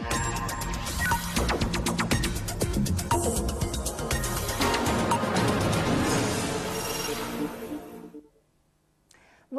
Yeah.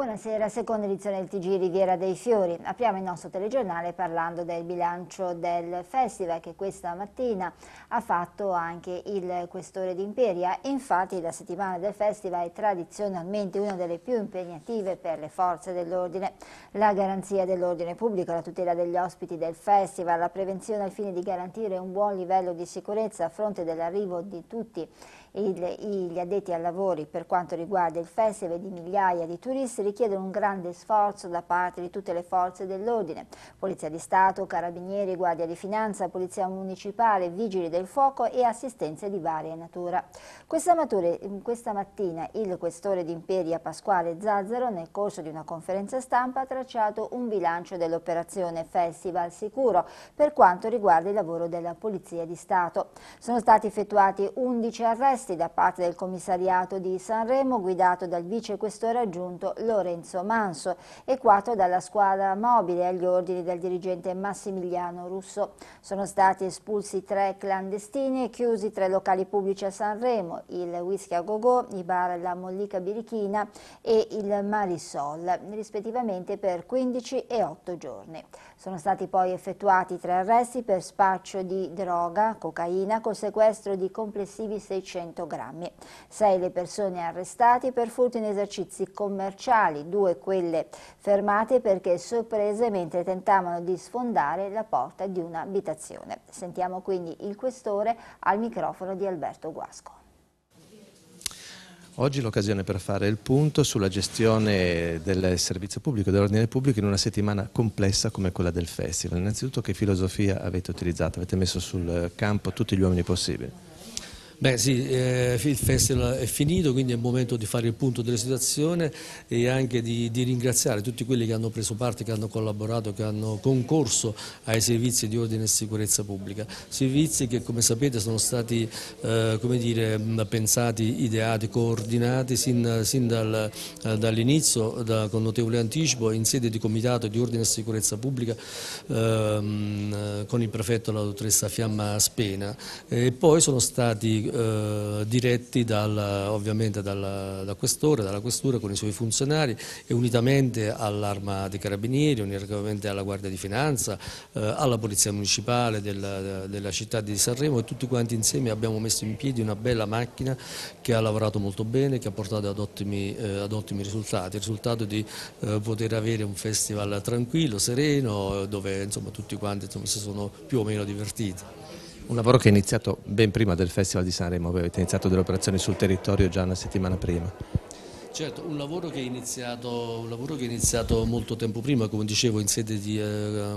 Buonasera, seconda edizione del TG Riviera dei Fiori. Apriamo il nostro telegiornale parlando del bilancio del festival che questa mattina ha fatto anche il questore d'Imperia. Infatti la settimana del festival è tradizionalmente una delle più impegnative per le forze dell'ordine. La garanzia dell'ordine pubblico, la tutela degli ospiti del festival, la prevenzione al fine di garantire un buon livello di sicurezza a fronte dell'arrivo di tutti gli addetti ai lavori per quanto riguarda il festival e di migliaia di turisti richiedono un grande sforzo da parte di tutte le forze dell'ordine, Polizia di Stato, Carabinieri, Guardia di Finanza, Polizia Municipale, Vigili del Fuoco e assistenze di varia natura. Questa, matura, questa mattina il questore di Imperia Pasquale Zazzaro nel corso di una conferenza stampa ha tracciato un bilancio dell'operazione Festival Sicuro per quanto riguarda il lavoro della Polizia di Stato. Sono stati effettuati 11 arresti da parte del commissariato di Sanremo guidato dal vice questore aggiunto Lorenzo Lorenzo Manso e quattro dalla squadra mobile agli ordini del dirigente Massimiliano Russo. Sono stati espulsi tre clandestini e chiusi tre locali pubblici a Sanremo, il Whisky a Gogò, i bar La Mollica Birichina e il Marisol, rispettivamente per 15 e 8 giorni. Sono stati poi effettuati tre arresti per spaccio di droga, cocaina, col sequestro di complessivi 600 grammi. Sei le persone arrestate per furto in esercizi commerciali, due quelle fermate perché sorprese mentre tentavano di sfondare la porta di un'abitazione. Sentiamo quindi il questore al microfono di Alberto Guasco. Oggi l'occasione per fare il punto sulla gestione del servizio pubblico, dell'ordine pubblico in una settimana complessa come quella del festival. Innanzitutto che filosofia avete utilizzato? Avete messo sul campo tutti gli uomini possibili? Beh sì, eh, il festival è finito, quindi è il momento di fare il punto della situazione e anche di, di, ringraziare tutti quelli che hanno preso parte, che hanno collaborato, che hanno concorso ai servizi di ordine e sicurezza pubblica. Servizi che come sapete sono stati eh, come dire, pensati, ideati, coordinati sin, sin dal, eh, dall'inizio da, con notevole anticipo in sede di comitato di ordine e sicurezza pubblica ehm, con il prefetto la dottoressa Fiamma Spena e poi sono stati eh, diretti dal, ovviamente dal, da quest'ora, dalla questura con i suoi funzionari e unitamente all'arma dei carabinieri, unitamente alla Guardia di Finanza, eh, alla Polizia Municipale della, della, città di Sanremo e tutti quanti insieme abbiamo messo in piedi una bella macchina che ha lavorato molto bene, che ha portato ad ottimi, eh, ad ottimi risultati, il risultato di eh, poter avere un festival tranquillo, sereno, dove insomma, tutti quanti insomma, si sono più o meno divertiti. Un lavoro che è iniziato ben prima del Festival di Sanremo, avete iniziato delle operazioni sul territorio già una settimana prima. Certo, un lavoro, iniziato, un lavoro che è iniziato, molto tempo prima, come dicevo, in sede di, eh,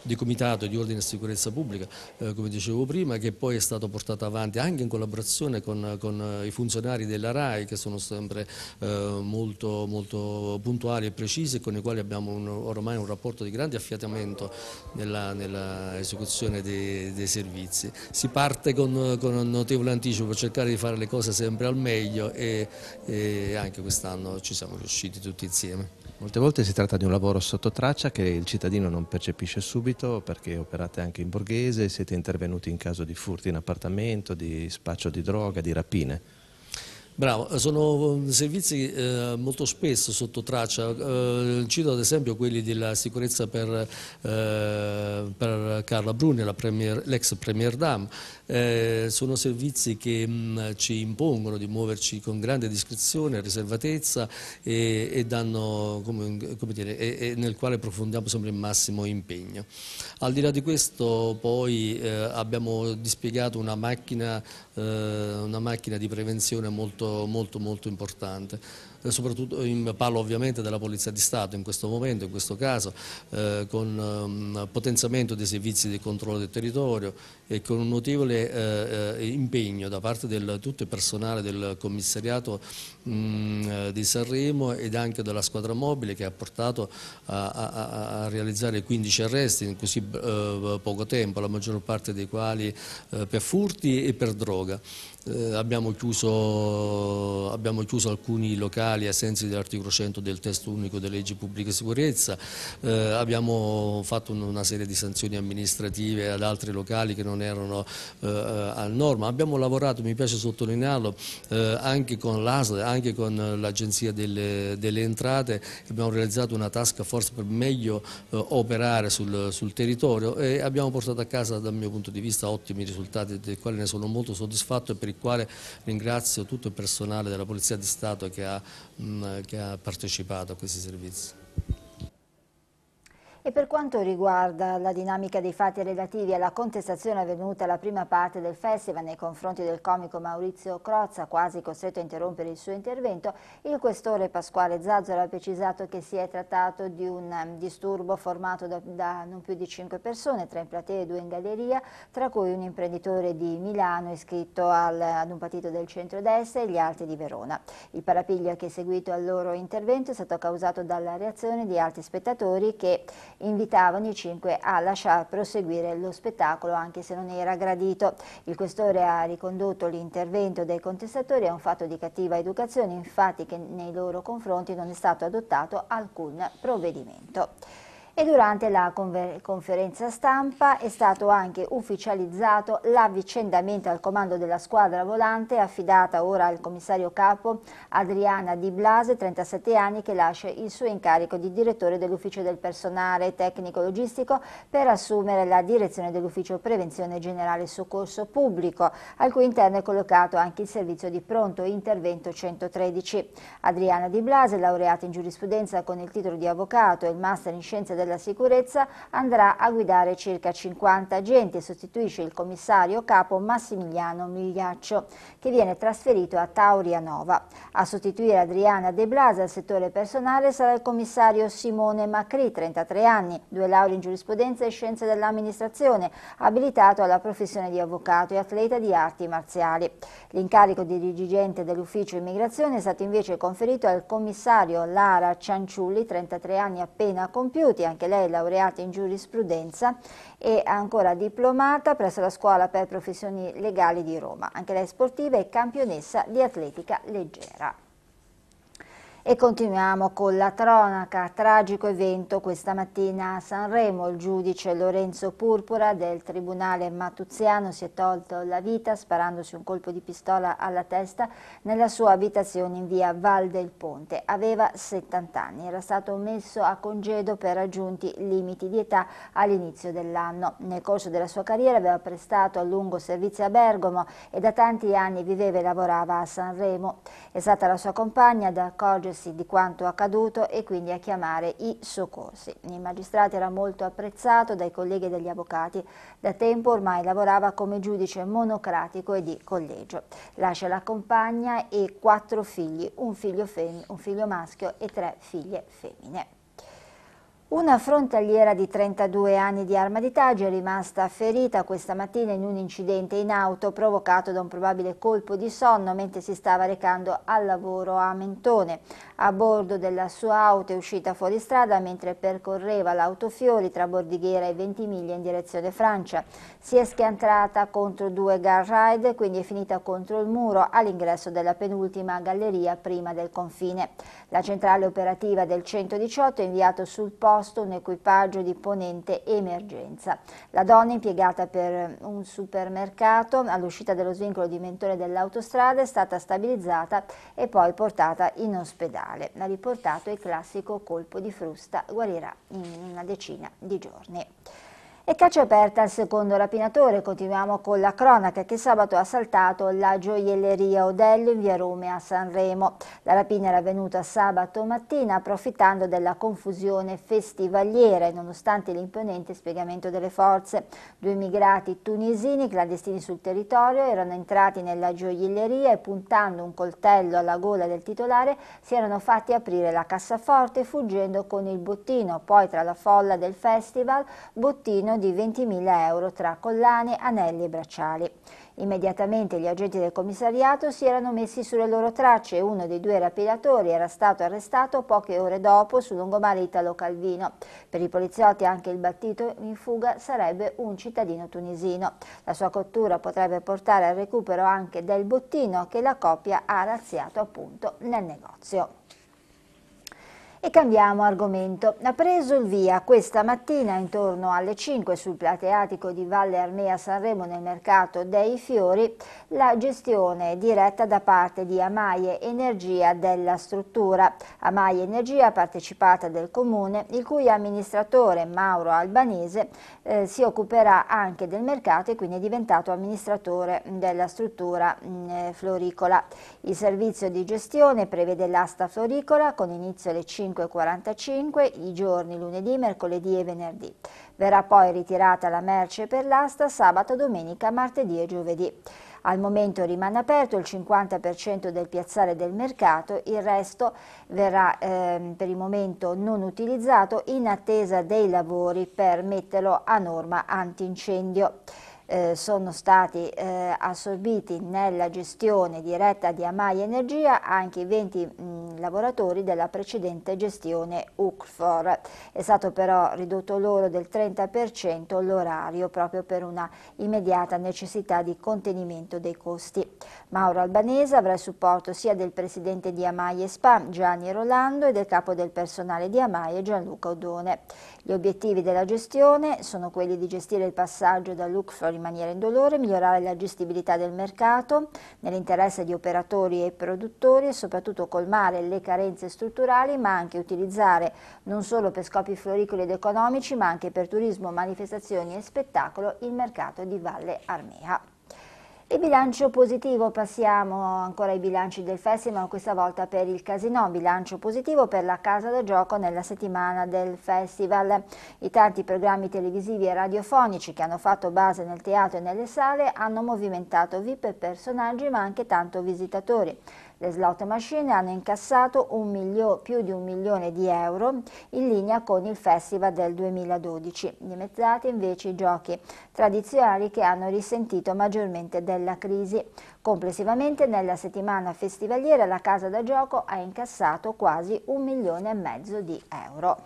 di comitato di ordine e sicurezza pubblica, eh, come dicevo prima, che poi è stato portato avanti anche in collaborazione con, con eh, i funzionari della RAI che sono sempre eh, molto, molto, puntuali e precisi e con i quali abbiamo un, ormai un rapporto di grande affiatamento nell'esecuzione dei, dei, servizi. Si parte con, con notevole anticipo per cercare di fare le cose sempre al meglio e, e anche quest'anno ci siamo riusciti tutti insieme. Molte volte si tratta di un lavoro sotto traccia che il cittadino non percepisce subito perché operate anche in borghese, siete intervenuti in caso di furti in appartamento, di spaccio di droga, di rapine. Bravo, sono mm, servizi eh, molto spesso sotto traccia, eh, cito ad esempio quelli della sicurezza per, eh, per Carla Bruni, l'ex premier, premier Dam, eh, sono servizi che mh, mm, ci impongono di muoverci con grande discrezione, riservatezza e, e, danno, come, come dire, e, e nel quale approfondiamo sempre il massimo impegno. Al di là di questo poi eh, abbiamo dispiegato una macchina, eh, una macchina di prevenzione molto molto, molto, molto importante. Eh, parlo ovviamente della Polizia di Stato in questo momento, in questo caso, eh, con um, potenziamento dei servizi di controllo del territorio e con un notevole eh, eh impegno da parte di tutto il personale del commissariato mh, mm, eh, di Sanremo ed anche della squadra mobile che ha portato a, a, a realizzare 15 arresti in così eh, poco tempo, la maggior parte dei quali per furti e per droga. Eh, abbiamo, chiuso, abbiamo, chiuso, alcuni locali a sensi dell'articolo 100 del testo unico delle leggi pubbliche sicurezza, eh, abbiamo fatto una serie di sanzioni amministrative ad altri locali che non erano eh, eh a norma, abbiamo lavorato, mi piace sottolinearlo, eh, anche con l'ASL, anche con l'Agenzia delle, delle, Entrate, abbiamo realizzato una task force per meglio eh, operare sul, sul territorio e abbiamo portato a casa dal mio punto di vista ottimi risultati dei quali ne sono molto soddisfatto e per il quale ringrazio tutto il personale della Polizia di Stato che ha, mh, che ha partecipato a questi servizi. E per quanto riguarda la dinamica dei fatti relativi alla contestazione avvenuta alla prima parte del festival nei confronti del comico Maurizio Crozza, quasi costretto a interrompere il suo intervento, il questore Pasquale Zazzola ha precisato che si è trattato di un um, disturbo formato da, da non più di cinque persone, tre in platea e due in galleria, tra cui un imprenditore di Milano iscritto al, ad un partito del centro-destra e gli altri di Verona. Il parapiglia che è seguito al loro intervento è stato causato dalla reazione di altri spettatori che invitavano i cinque a lasciar proseguire lo spettacolo anche se non era gradito. Il questore ha ricondotto l'intervento dei contestatori a un fatto di cattiva educazione, infatti che nei loro confronti non è stato adottato alcun provvedimento e durante la conferenza stampa è stato anche ufficializzato l'avvicendamento al comando della squadra volante affidata ora al commissario capo Adriana Di Blase, 37 anni, che lascia il suo incarico di direttore dell'ufficio del personale tecnico-logistico per assumere la direzione dell'ufficio prevenzione generale soccorso pubblico, al cui interno è collocato anche il servizio di pronto intervento 113. Adriana Di Blase, laureata in giurisprudenza con il titolo di avvocato e il master in scienze della della sicurezza andrà a guidare circa 50 agenti e sostituisce il commissario capo Massimiliano Migliaccio, che viene trasferito a Taurianova. A sostituire Adriana De Blasi al settore personale sarà il commissario Simone Macri, 33 anni, due lauree in giurisprudenza e scienze dell'amministrazione, abilitato alla professione di avvocato e atleta di arti marziali. L'incarico di dirigente dell'ufficio immigrazione è stato invece conferito al commissario Lara Cianciulli, 33 anni appena compiuti, anche lei è laureata in giurisprudenza e ancora diplomata presso la Scuola per Professioni Legali di Roma. Anche lei è sportiva e campionessa di atletica leggera. E continuiamo con la cronaca, tragico evento questa mattina a Sanremo, il giudice Lorenzo Purpura del Tribunale Matuziano si è tolto la vita sparandosi un colpo di pistola alla testa nella sua abitazione in via Val del Ponte, aveva 70 anni, era stato messo a congedo per raggiunti limiti di età all'inizio dell'anno. Nel corso della sua carriera aveva prestato a lungo servizio a Bergamo e da tanti anni viveva e lavorava a Sanremo. È stata la sua compagna ad accorgersi accorgersi di quanto accaduto e quindi a chiamare i soccorsi. Il magistrato era molto apprezzato dai colleghi e dagli avvocati, da tempo ormai lavorava come giudice monocratico e di collegio. Lascia la compagna e quattro figli, un figlio, un figlio maschio e tre figlie femmine. Una frontaliera di 32 anni di Arma di Tagio è rimasta ferita questa mattina in un incidente in auto provocato da un probabile colpo di sonno mentre si stava recando al lavoro a Mentone a bordo della sua auto è uscita fuori strada mentre percorreva l'autofiori tra Bordighera e Ventimiglia in direzione Francia. Si è schiantata contro due guard quindi è finita contro il muro all'ingresso della penultima galleria prima del confine. La centrale operativa del 118 ha inviato sul posto un equipaggio di ponente emergenza. La donna impiegata per un supermercato all'uscita dello svincolo di mentore dell'autostrada è stata stabilizzata e poi portata in ospedale centrale. Ha riportato il classico colpo di frusta, guarirà in una decina di giorni. E caccia aperta al secondo rapinatore, continuiamo con la cronaca che sabato ha assaltato la gioielleria Odello in via Rome a Sanremo. La rapina era avvenuta sabato mattina approfittando della confusione festivaliera nonostante l'imponente spiegamento delle forze. Due immigrati tunisini clandestini sul territorio erano entrati nella gioielleria e puntando un coltello alla gola del titolare si erano fatti aprire la cassaforte fuggendo con il bottino. Poi tra la folla del festival Bottino meno di 20.000 euro tra collane, anelli e bracciali. Immediatamente gli agenti del commissariato si erano messi sulle loro tracce e uno dei due rapidatori era stato arrestato poche ore dopo sul lungomare Italo Calvino. Per i poliziotti anche il battito in fuga sarebbe un cittadino tunisino. La sua cottura potrebbe portare al recupero anche del bottino che la coppia ha razziato appunto nel negozio. E cambiamo argomento. Ha preso il via questa mattina intorno alle 5 sul plateatico di Valle Armea Sanremo nel mercato dei fiori la gestione diretta da parte di Amaie Energia della struttura. Amaie Energia partecipata del comune il cui amministratore Mauro Albanese eh, si occuperà anche del mercato e quindi è diventato amministratore della struttura mh, mm, eh, floricola. Il servizio di gestione prevede l'asta floricola con inizio alle 5 5,45 i giorni lunedì, mercoledì e venerdì. Verrà poi ritirata la merce per l'asta sabato, domenica, martedì e giovedì. Al momento rimane aperto il 50% del piazzale del mercato, il resto verrà eh, per il momento non utilizzato in attesa dei lavori per metterlo a norma antincendio. Eh, sono stati eh, assorbiti nella gestione diretta di Amai Energia anche i 20 mh, lavoratori della precedente gestione UCFOR. È stato però ridotto loro del 30% l'orario proprio per una immediata necessità di contenimento dei costi. Mauro Albanese avrà il supporto sia del presidente di Amaie Spam Gianni Rolando e del capo del personale di Amaie Gianluca Odone. Gli obiettivi della gestione sono quelli di gestire il passaggio da Luxor in maniera indolore, migliorare la gestibilità del mercato nell'interesse di operatori e produttori e soprattutto colmare le carenze strutturali ma anche utilizzare non solo per scopi floricoli ed economici ma anche per turismo, manifestazioni e spettacolo il mercato di Valle Armea. Il bilancio positivo, passiamo ancora ai bilanci del festival, questa volta per il casino, bilancio positivo per la casa da gioco nella settimana del festival. I tanti programmi televisivi e radiofonici che hanno fatto base nel teatro e nelle sale hanno movimentato VIP e personaggi ma anche tanto visitatori. Le slot machine hanno incassato milio, più di un milione di euro in linea con il festival del 2012, dimezzati invece i giochi tradizionali che hanno risentito maggiormente della crisi. Complessivamente nella settimana festivaliera la casa da gioco ha incassato quasi un milione e mezzo di euro.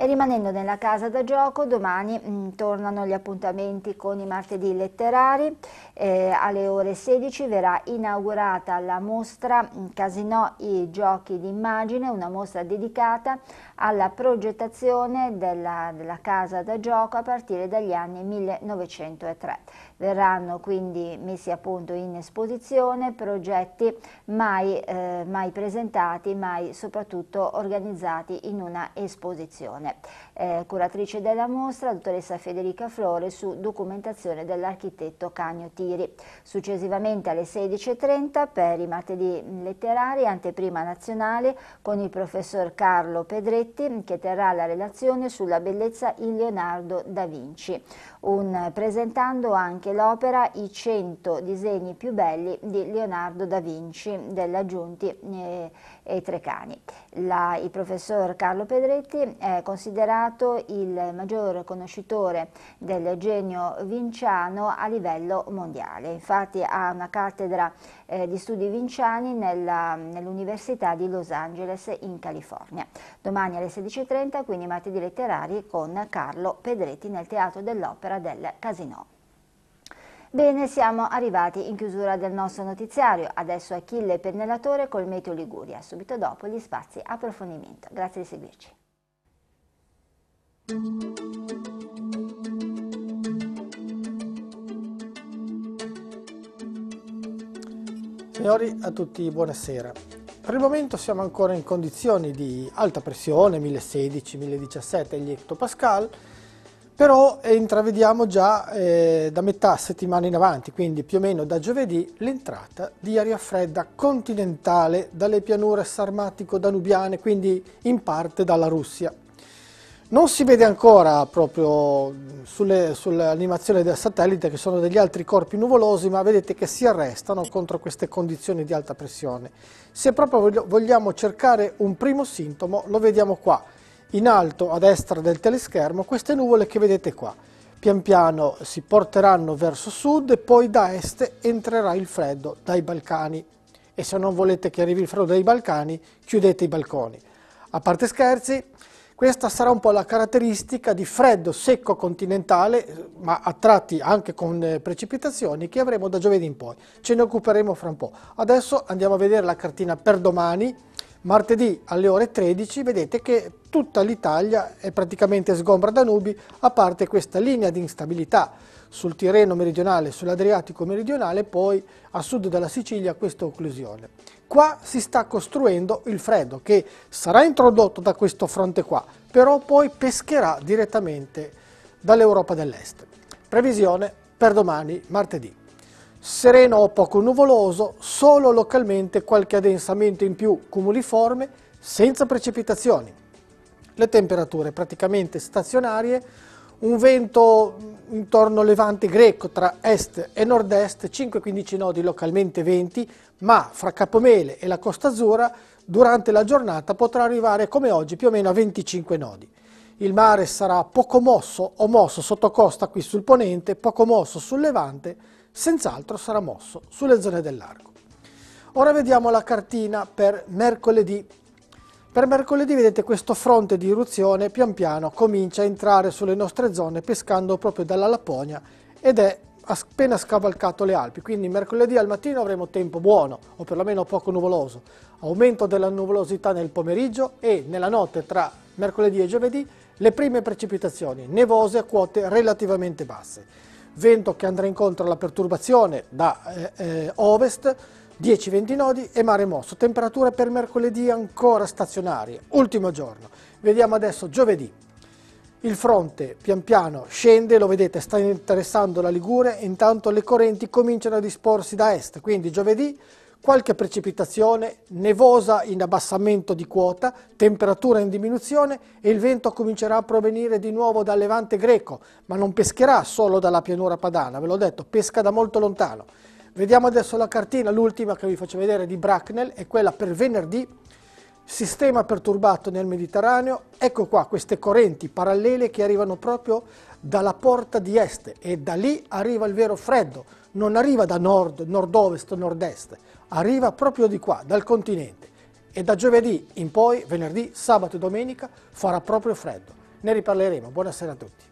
E rimanendo nella casa da gioco, domani mh, mm, tornano gli appuntamenti con i martedì letterari. Eh, alle ore 16 verrà inaugurata la mostra mm, Casinò i giochi d'immagine, una mostra dedicata alla progettazione della, della casa da gioco a partire dagli anni 1903. Verranno quindi messi a punto in esposizione progetti mai, eh, mai presentati, mai soprattutto organizzati in una esposizione. Giappone. Eh, curatrice della mostra, dottoressa Federica Flore, su documentazione dell'architetto Cagno Tiri. Successivamente alle 16.30 per i martedì letterari, anteprima nazionale, con il professor Carlo Pedretti, che terrà la relazione sulla bellezza in Leonardo da Vinci, un, presentando anche l'opera I 100 disegni più belli di Leonardo da Vinci, della Giunti e, eh, e Trecani. La, il professor Carlo Pedretti è eh, considerato il maggior conoscitore del genio vinciano a livello mondiale. Infatti ha una cattedra eh, di studi vinciani nell'Università nell di Los Angeles in California. Domani alle 16.30 quindi Martedì Letterari con Carlo Pedretti nel Teatro dell'Opera del Casino. Bene, siamo arrivati in chiusura del nostro notiziario. Adesso Achille Pennellatore col Meteo Liguria. Subito dopo gli spazi approfondimento. Grazie di seguirci. Signori, a tutti buonasera. Per il momento siamo ancora in condizioni di alta pressione, 1016-1017 gli hectopascal, però intravediamo già eh, da metà settimana in avanti, quindi più o meno da giovedì, l'entrata di aria fredda continentale dalle pianure sarmatico-danubiane, quindi in parte dalla Russia. Non si vede ancora proprio mm, sull'animazione sull del satellite che sono degli altri corpi nuvolosi, ma vedete che si arrestano contro queste condizioni di alta pressione. Se proprio vogliamo cercare un primo sintomo, lo vediamo qua. In alto a destra del teleschermo queste nuvole che vedete qua. Pian piano si porteranno verso sud e poi da est entrerà il freddo dai Balcani. E se non volete che arrivi il freddo dai Balcani, chiudete i balconi. A parte scherzi, questa sarà un po' la caratteristica di freddo secco continentale, ma a tratti anche con eh, precipitazioni, che avremo da giovedì in poi. Ce ne occuperemo fra un po'. Adesso andiamo a vedere la cartina per domani Martedì alle ore 13 vedete che tutta l'Italia è praticamente sgombra da nubi a parte questa linea di instabilità sul Tirreno meridionale, sull'Adriatico meridionale, poi a sud della Sicilia questa occlusione. Qua si sta costruendo il freddo che sarà introdotto da questo fronte qua, però poi pescherà direttamente dall'Europa dell'Est. Previsione per domani, martedì sereno o poco nuvoloso, solo localmente qualche addensamento in più cumuliforme, senza precipitazioni. Le temperature praticamente stazionarie, un vento intorno levante greco tra est e nord-est, 5-15 nodi localmente 20, ma fra Capomele e la Costa Azzurra durante la giornata potrà arrivare come oggi più o meno a 25 nodi. Il mare sarà poco mosso o mosso sotto costa qui sul ponente, poco mosso sul levante, senz'altro sarà mosso sulle zone dell'arco. Ora vediamo la cartina per mercoledì. Per mercoledì vedete questo fronte di eruzione pian piano comincia a entrare sulle nostre zone pescando proprio dalla Lapponia ed è appena scavalcato le Alpi, quindi mercoledì al mattino avremo tempo buono o perlomeno poco nuvoloso, aumento della nuvolosità nel pomeriggio e nella notte tra mercoledì e giovedì le prime precipitazioni, nevose a quote relativamente basse vento che andrà incontro alla perturbazione da eh, eh ovest, 10-20 nodi e mare mosso. Temperature per mercoledì ancora stazionarie, ultimo giorno. Vediamo adesso giovedì. Il fronte pian piano scende, lo vedete, sta interessando la Ligure, intanto le correnti cominciano a disporsi da est, quindi giovedì qualche precipitazione, nevosa in abbassamento di quota, temperatura in diminuzione e il vento comincerà a provenire di nuovo dal levante greco, ma non pescherà solo dalla pianura padana, ve l'ho detto, pesca da molto lontano. Vediamo adesso la cartina, l'ultima che vi faccio vedere di Bracknell, è quella per venerdì, sistema perturbato nel Mediterraneo, ecco qua queste correnti parallele che arrivano proprio dalla porta di est e da lì arriva il vero freddo, non arriva da nord, nord-ovest, nord-est, arriva proprio di qua, dal continente, e da giovedì in poi, venerdì, sabato e domenica, farà proprio freddo. Ne riparleremo. Buonasera a tutti.